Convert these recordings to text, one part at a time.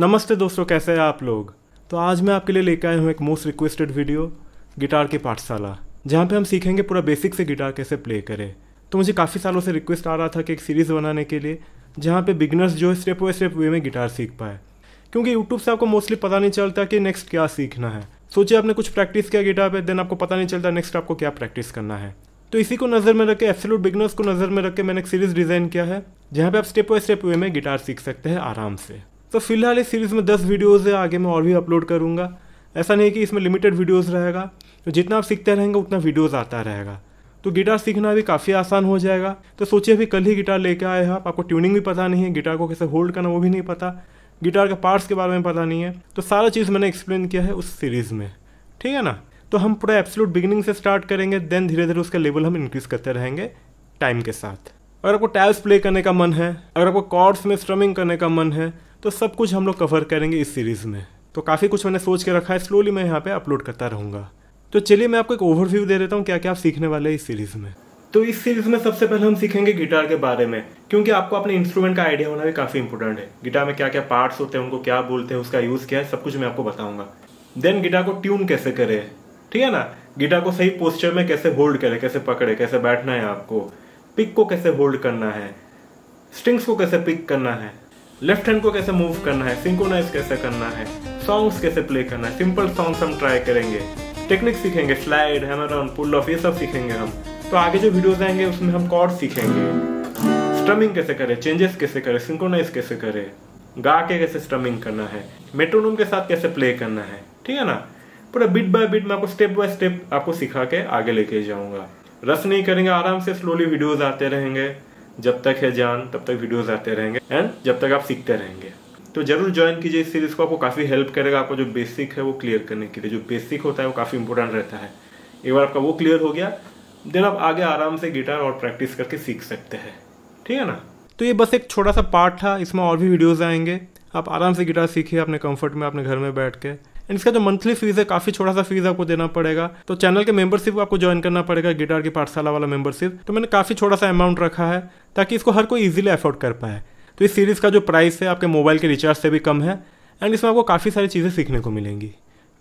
नमस्ते दोस्तों कैसे हैं आप लोग तो आज मैं आपके लिए लेकर आया हूँ एक मोस्ट रिक्वेस्टेड वीडियो गिटार की पाठशाला जहाँ पे हम सीखेंगे पूरा बेसिक से गिटार कैसे प्ले करें तो मुझे काफ़ी सालों से रिक्वेस्ट आ रहा था कि एक सीरीज़ बनाने के लिए जहाँ पे बिगनर्स जो है स्टेप बाय स्टेप वे में गिटार सीख पाए क्योंकि यूट्यूब से आपको मोस्टली पता नहीं चलता कि नेक्स्ट क्या सीखना है सोचिए आपने कुछ प्रैक्टिस किया गिटार पर देन आपको पता नहीं चलता नेक्स्ट आपको क्या प्रैक्टिस करना है तो इसी को नज़र में रख के बिगनर्स को नज़र में रख के मैंने एक सीरीज़ डिज़ाइन किया है जहाँ पे आप स्टेप बाय स्टेप वे में गिटार सीख सकते हैं आराम से तो फिलहाल इस सीरीज़ में दस वीडियोज़ है आगे मैं और भी अपलोड करूँगा ऐसा नहीं कि इसमें लिमिटेड वीडियोज़ रहेगा तो जितना आप सीखते रहेंगे उतना वीडियोज़ आता रहेगा तो गिटार सीखना भी काफ़ी आसान हो जाएगा तो सोचिए अभी कल ही गिटार लेके आए हैं आप आपको ट्यूनिंग भी पता नहीं है गिटार को कैसे होल्ड करना वो भी नहीं पता गिटार के पार्ट्स के बारे में पता नहीं है तो सारा चीज़ मैंने एक्सप्लेन किया है उस सीरीज़ में ठीक है ना तो हम पूरा एब्सोलूट बिगिनिंग से स्टार्ट करेंगे देन धीरे धीरे उसका लेवल हम इंक्रीज़ करते रहेंगे टाइम के साथ अगर आपको टैब्स प्ले करने का मन है अगर आपको कॉर्ड्स में स्ट्रमिंग करने का मन है तो सब कुछ हम लोग कवर करेंगे इस सीरीज़ में तो काफ़ी कुछ मैंने सोच के रखा है स्लोली मैं यहाँ पे अपलोड करता रहूँगा तो चलिए मैं आपको एक ओवरव्यू दे देता हूँ क्या क्या आप सीखने वाले हैं इस सीरीज़ में तो इस सीरीज में सबसे पहले हम सीखेंगे गिटार के बारे में क्योंकि आपको अपने इंस्ट्रूमेंट का आइडिया होना भी काफी इंपॉर्टेंट है गिटार में क्या क्या पार्ट्स होते हैं उनको क्या बोलते हैं उसका यूज क्या है सब कुछ मैं आपको बताऊंगा देन गिटार को ट्यून कैसे करें ठीक है ना गिटार को सही पोस्चर में कैसे होल्ड करें कैसे पकड़े कैसे बैठना है आपको पिक को कैसे होल्ड करना है स्ट्रिंग्स को कैसे पिक करना है लेफ्ट हैंड को कैसे मूव करना है सिंकोनाइज कैसे करना है सॉन्ग्स कैसे प्ले करना है सिंपल सॉन्ग्स हम ट्राई करेंगे टेक्निक सीखेंगे slide hammer on pull off ये सब सीखेंगे हम तो आगे जो वीडियोज आएंगे उसमें हम कॉर्ड सीखेंगे स्ट्रमिंग कैसे करें चेंजेस कैसे करें सिंकोनाइज कैसे करें गा के कैसे स्ट्रमिंग करना है मेट्रोनोम के साथ कैसे प्ले करना है ठीक है ना पूरा बिट बाय बिट मैं आपको स्टेप बाय स्टेप आपको सिखा के आगे लेके जाऊंगा रस नहीं करेंगे आराम से स्लोली वीडियोज आते रहेंगे जब तक है जान तब तक वीडियोस आते रहेंगे एंड जब तक आप सीखते रहेंगे तो जरूर ज्वाइन कीजिए इस सीरीज को आपको काफ़ी हेल्प करेगा आपको जो बेसिक है वो क्लियर करने के लिए जो बेसिक होता है वो काफ़ी इंपॉर्टेंट रहता है एक बार आपका वो क्लियर हो गया देन आप आगे आराम से गिटार और प्रैक्टिस करके सीख सकते हैं ठीक है ना तो ये बस एक छोटा सा पार्ट था इसमें और भी वीडियोज़ आएंगे आप आराम से गिटार सीखिए अपने कम्फर्ट में अपने घर में बैठ के एंड इसका जो मंथली फीस है काफी छोटा सा फीस आपको देना पड़ेगा तो चैनल के मेंबरशिप आपको ज्वाइन करना पड़ेगा गिटार की पाठशाला वाला मेंबरशिप तो मैंने काफी छोटा सा अमाउंट रखा है ताकि इसको हर कोई ईजिली अफोर्ड कर पाए तो इस सीरीज़ का जो प्राइस है आपके मोबाइल के रिचार्ज से भी कम है एंड इसमें आपको काफ़ी सारी चीज़ें सीखने को मिलेंगी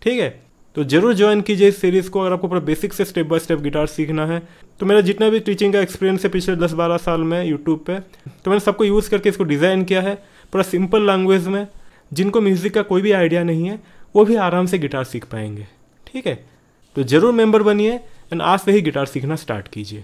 ठीक है तो जरूर ज्वाइन कीजिए इस सीरीज़ को अगर आपको पूरा बेसिक से स्टेप बाय स्टेप गिटार सीखना है तो मेरा जितना भी टीचिंग का एक्सपीरियंस है पिछले दस बारह साल में यूट्यूब पे तो मैंने सबको यूज़ करके इसको डिज़ाइन किया है पूरा सिंपल लैंग्वेज में जिनको म्यूज़िक का कोई भी आइडिया नहीं है वो भी आराम से गिटार सीख पाएंगे ठीक है तो ज़रूर मेंबर बनिए एंड आज से ही गिटार सीखना स्टार्ट कीजिए